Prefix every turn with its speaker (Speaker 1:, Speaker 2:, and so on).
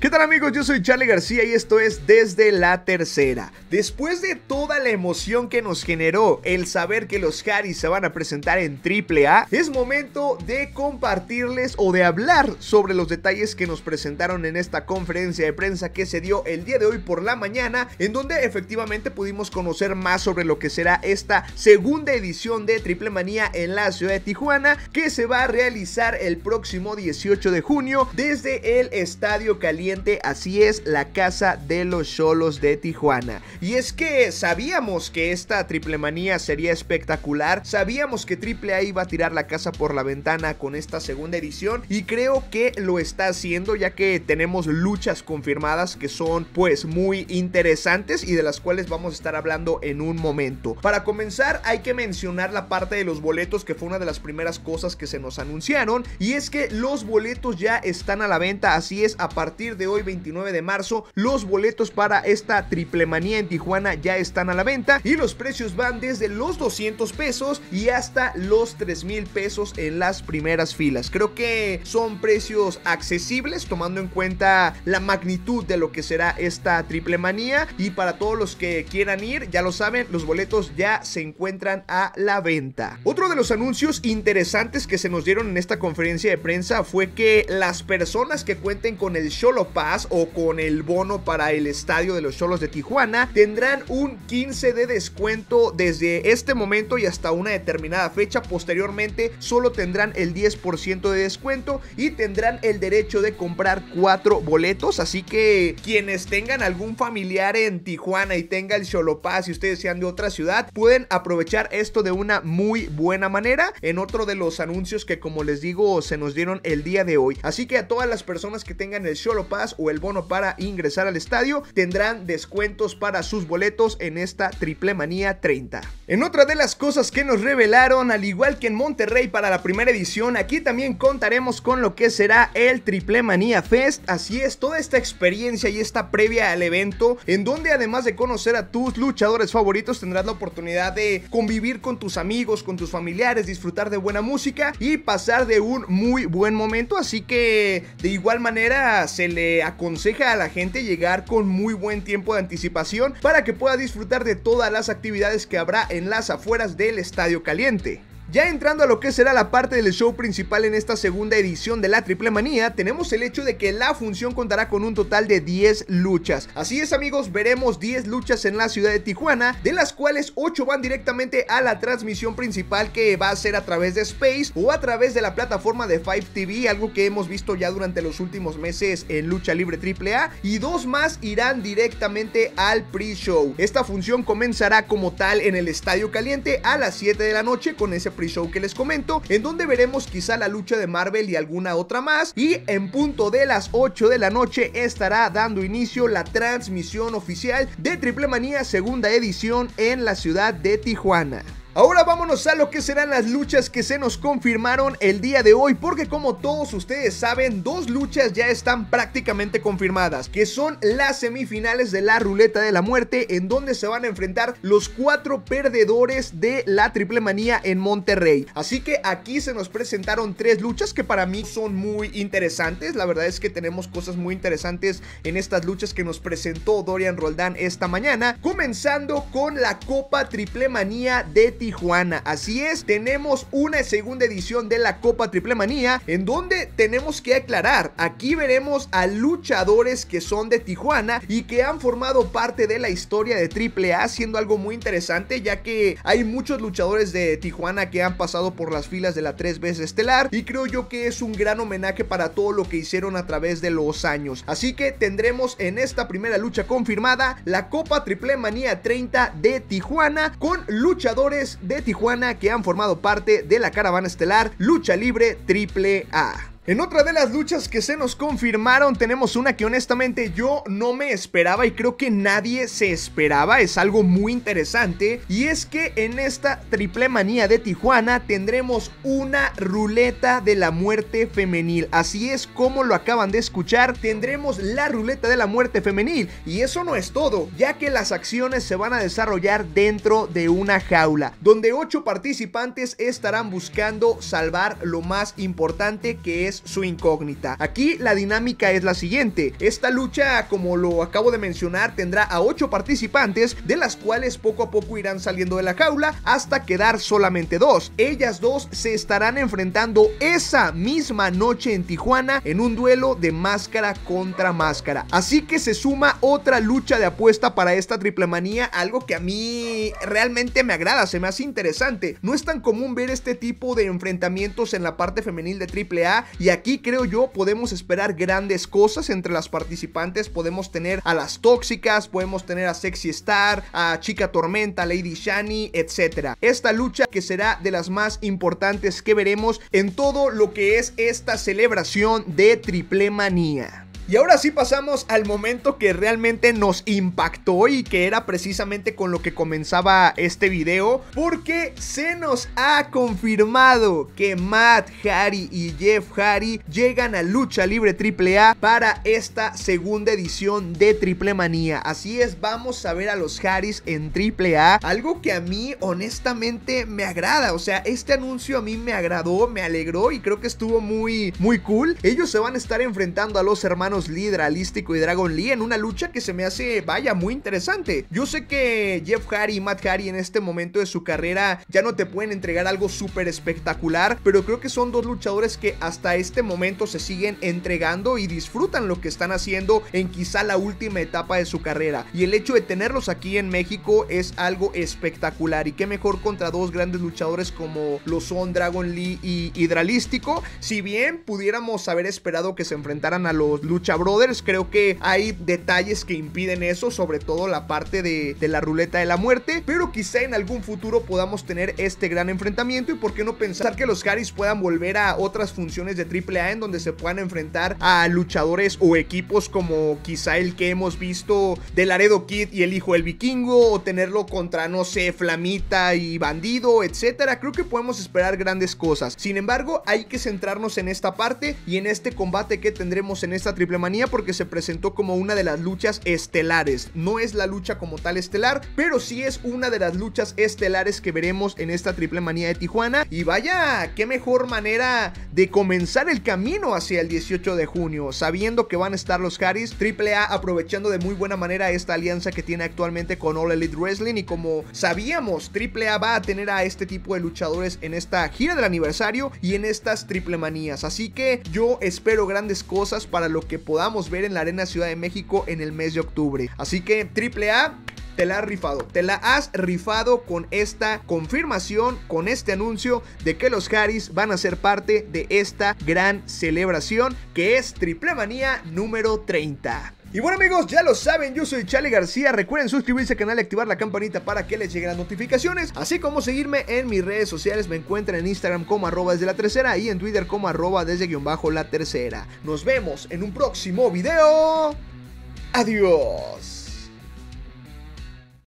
Speaker 1: ¿Qué tal amigos? Yo soy Charlie García y esto es Desde la Tercera. Después de toda la emoción que nos generó el saber que los Harris se van a presentar en A, es momento de compartirles o de hablar sobre los detalles que nos presentaron en esta conferencia de prensa que se dio el día de hoy por la mañana, en donde efectivamente pudimos conocer más sobre lo que será esta segunda edición de Triple Manía en la ciudad de Tijuana, que se va a realizar el próximo 18 de junio desde el Estadio Caliente así es la casa de los solos de Tijuana. Y es que sabíamos que esta triple manía sería espectacular, sabíamos que Triple A iba a tirar la casa por la ventana con esta segunda edición y creo que lo está haciendo ya que tenemos luchas confirmadas que son pues muy interesantes y de las cuales vamos a estar hablando en un momento. Para comenzar hay que mencionar la parte de los boletos que fue una de las primeras cosas que se nos anunciaron y es que los boletos ya están a la venta, así es a partir de de hoy, 29 de marzo, los boletos para esta triple manía en Tijuana ya están a la venta y los precios van desde los 200 pesos y hasta los 3 mil pesos en las primeras filas. Creo que son precios accesibles tomando en cuenta la magnitud de lo que será esta triple manía y para todos los que quieran ir, ya lo saben, los boletos ya se encuentran a la venta. Otro de los anuncios interesantes que se nos dieron en esta conferencia de prensa fue que las personas que cuenten con el of o con el bono para el estadio de los Cholos de Tijuana, tendrán un 15 de descuento desde este momento y hasta una determinada fecha. Posteriormente solo tendrán el 10% de descuento y tendrán el derecho de comprar cuatro boletos. Así que quienes tengan algún familiar en Tijuana y tenga el Paz y ustedes sean de otra ciudad, pueden aprovechar esto de una muy buena manera en otro de los anuncios que como les digo se nos dieron el día de hoy. Así que a todas las personas que tengan el Pass o el bono para ingresar al estadio, tendrán descuentos para sus boletos en esta Triple Manía 30. En otra de las cosas que nos revelaron, al igual que en Monterrey para la primera edición, aquí también contaremos con lo que será el Triple Manía Fest. Así es, toda esta experiencia y esta previa al evento, en donde además de conocer a tus luchadores favoritos, tendrás la oportunidad de convivir con tus amigos, con tus familiares, disfrutar de buena música y pasar de un muy buen momento. Así que de igual manera se le eh, aconseja a la gente llegar con muy buen tiempo de anticipación para que pueda disfrutar de todas las actividades que habrá en las afueras del Estadio Caliente. Ya entrando a lo que será la parte del show principal en esta segunda edición de la Triple Manía, tenemos el hecho de que la función contará con un total de 10 luchas. Así es amigos, veremos 10 luchas en la ciudad de Tijuana, de las cuales 8 van directamente a la transmisión principal que va a ser a través de Space o a través de la plataforma de 5 TV, algo que hemos visto ya durante los últimos meses en Lucha Libre AAA, y dos más irán directamente al pre-show. Esta función comenzará como tal en el Estadio Caliente a las 7 de la noche con ese show que les comento, en donde veremos quizá la lucha de Marvel y alguna otra más. Y en punto de las 8 de la noche estará dando inicio la transmisión oficial de Triple Manía segunda edición en la ciudad de Tijuana. Ahora vámonos a lo que serán las luchas que se nos confirmaron el día de hoy, porque como todos ustedes saben, dos luchas ya están prácticamente confirmadas, que son las semifinales de la Ruleta de la Muerte, en donde se van a enfrentar los cuatro perdedores de la Triple Manía en Monterrey. Así que aquí se nos presentaron tres luchas que para mí son muy interesantes, la verdad es que tenemos cosas muy interesantes en estas luchas que nos presentó Dorian Roldán esta mañana, comenzando con la Copa Triple Manía de Tijuana. Así es, tenemos una segunda edición de la Copa Triple Manía en donde tenemos que aclarar, aquí veremos a luchadores que son de Tijuana y que han formado parte de la historia de Triple A, siendo algo muy interesante ya que hay muchos luchadores de Tijuana que han pasado por las filas de la tres veces estelar y creo yo que es un gran homenaje para todo lo que hicieron a través de los años. Así que tendremos en esta primera lucha confirmada la Copa Triple Manía 30 de Tijuana con luchadores de Tijuana que han formado parte de la caravana estelar Lucha Libre A. En otra de las luchas que se nos confirmaron tenemos una que honestamente yo no me esperaba y creo que nadie se esperaba, es algo muy interesante y es que en esta triple manía de Tijuana tendremos una ruleta de la muerte femenil, así es como lo acaban de escuchar, tendremos la ruleta de la muerte femenil y eso no es todo, ya que las acciones se van a desarrollar dentro de una jaula, donde 8 participantes estarán buscando salvar lo más importante que es su incógnita. Aquí la dinámica es la siguiente. Esta lucha, como lo acabo de mencionar, tendrá a 8 participantes, de las cuales poco a poco irán saliendo de la jaula hasta quedar solamente dos. Ellas dos se estarán enfrentando esa misma noche en Tijuana en un duelo de máscara contra máscara. Así que se suma otra lucha de apuesta para esta triple manía, algo que a mí realmente me agrada, se me hace interesante. No es tan común ver este tipo de enfrentamientos en la parte femenil de AAA y aquí creo yo podemos esperar grandes cosas entre las participantes. Podemos tener a las tóxicas, podemos tener a Sexy Star, a Chica Tormenta, Lady Shani, etc. Esta lucha que será de las más importantes que veremos en todo lo que es esta celebración de Triple Manía. Y ahora sí pasamos al momento que realmente nos impactó y que era precisamente con lo que comenzaba este video, porque se nos ha confirmado que Matt Harry y Jeff Harry llegan a Lucha Libre AAA para esta segunda edición de Triple Manía. Así es, vamos a ver a los Harrys en AAA, algo que a mí honestamente me agrada, o sea, este anuncio a mí me agradó, me alegró y creo que estuvo muy muy cool. Ellos se van a estar enfrentando a los hermanos Lee y Dragon Lee en una lucha que se me hace, vaya, muy interesante. Yo sé que Jeff Hardy y Matt Hardy en este momento de su carrera ya no te pueden entregar algo súper espectacular, pero creo que son dos luchadores que hasta este momento se siguen entregando y disfrutan lo que están haciendo en quizá la última etapa de su carrera. Y el hecho de tenerlos aquí en México es algo espectacular. Y qué mejor contra dos grandes luchadores como lo son Dragon Lee y Hidralístico. Si bien pudiéramos haber esperado que se enfrentaran a los luchadores brothers. Creo que hay detalles que impiden eso, sobre todo la parte de, la ruleta de la muerte. Pero quizá en algún futuro podamos tener este gran enfrentamiento y por qué no pensar que los Harris puedan volver a otras funciones de AAA en donde se puedan enfrentar a luchadores o equipos como quizá el que hemos visto Del aredo Kid y el hijo del vikingo o tenerlo contra no sé Flamita y Bandido, etcétera. Creo que podemos esperar grandes cosas. Sin embargo, hay que centrarnos en esta parte y en este combate que tendremos en esta AAA Manía porque se presentó como una de las luchas estelares. No es la lucha como tal estelar, pero sí es una de las luchas estelares que veremos en esta Triple Manía de Tijuana. Y vaya, qué mejor manera de comenzar el camino hacia el 18 de junio, sabiendo que van a estar los Harris, Triple A aprovechando de muy buena manera esta alianza que tiene actualmente con All Elite Wrestling y como sabíamos, Triple A va a tener a este tipo de luchadores en esta gira del aniversario y en estas Triple Manías. Así que yo espero grandes cosas para lo que podamos ver en la Arena Ciudad de México en el mes de octubre. Así que triple a te la has rifado. Te la has rifado con esta confirmación, con este anuncio de que los Harris van a ser parte de esta gran celebración que es Triple Manía número 30. Y bueno amigos, ya lo saben, yo soy Charlie García, recuerden suscribirse al canal y activar la campanita para que les lleguen las notificaciones, así como seguirme en mis redes sociales, me encuentran en Instagram como arroba desde la tercera y en Twitter como arroba desde guión bajo la tercera. Nos vemos en un próximo video. Adiós.